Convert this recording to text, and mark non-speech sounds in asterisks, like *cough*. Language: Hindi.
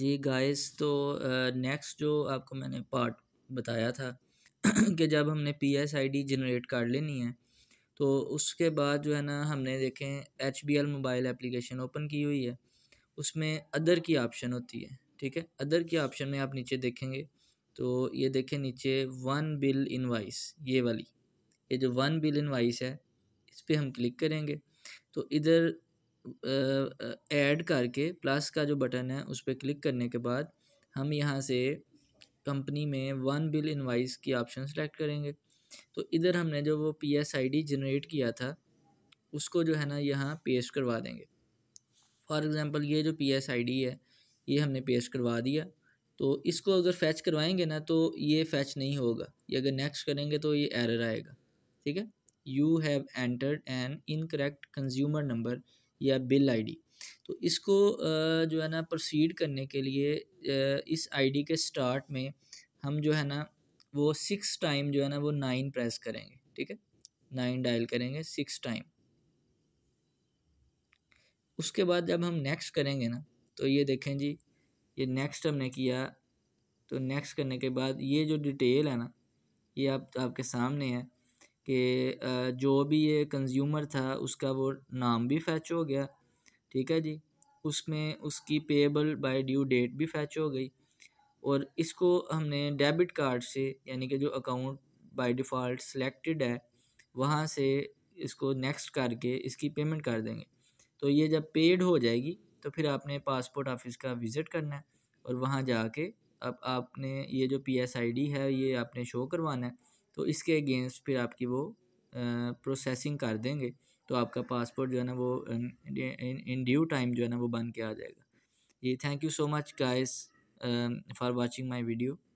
जी गाइस तो नेक्स्ट जो आपको मैंने पार्ट बताया था *clears throat* कि जब हमने P S I D generate कर लेनी है तो उसके बाद जो है ना हमने देखें H B L mobile application open की हुई है उसमें अदर की ऑप्शन होती है ठीक है अदर की ऑप्शन में आप नीचे देखेंगे तो ये देखें नीचे वन बिल इनवाइस ये वाली ये जो वन बिल इनवाइस है इस पर हम क्लिक करेंगे तो इधर ऐड करके प्लस का जो बटन है उस पर क्लिक करने के बाद हम यहाँ से कंपनी में वन बिल इनवाइस की ऑप्शन सेलेक्ट करेंगे तो इधर हमने जो वो P S I D generate किया था उसको जो है ना यहाँ पेस्ट करवा देंगे फॉर एग्ज़ाम्पल ये जो पी एस आई डी है ये हमने पेस्ट करवा दिया तो इसको अगर फैच करवाएंगे ना तो ये फैच नहीं होगा ये अगर नेक्स्ट करेंगे तो ये एरर आएगा ठीक है you have entered an incorrect consumer number या बिल आईडी तो इसको जो है ना प्रोसीड करने के लिए इस आईडी के स्टार्ट में हम जो है ना वो सिक्स टाइम जो है ना वो नाइन प्रेस करेंगे ठीक है नाइन डायल करेंगे सिक्स टाइम उसके बाद जब हम नेक्स्ट करेंगे ना तो ये देखें जी ये नेक्स्ट हमने किया तो नेक्स्ट करने के बाद ये जो डिटेल है ना ये आप आपके सामने है कि जो भी ये कंज्यूमर था उसका वो नाम भी फैच हो गया ठीक है जी उसमें उसकी पेबल बाय ड्यू डेट भी फैच हो गई और इसको हमने डेबिट कार्ड से यानी कि जो अकाउंट बाय डिफ़ॉल्ट सिलेक्टेड है वहाँ से इसको नेक्स्ट करके इसकी पेमेंट कर देंगे तो ये जब पेड हो जाएगी तो फिर आपने पासपोर्ट ऑफिस का विज़िट करना है और वहाँ जाके अब आपने ये जो पी एस आई डी है ये आपने शो करवाना है तो इसके अगेंस्ट फिर आपकी वो प्रोसेसिंग कर देंगे तो आपका पासपोर्ट जो है ना वो इन ड्यू टाइम जो है ना वो बन के आ जाएगा ये thank you so much guys for watching my video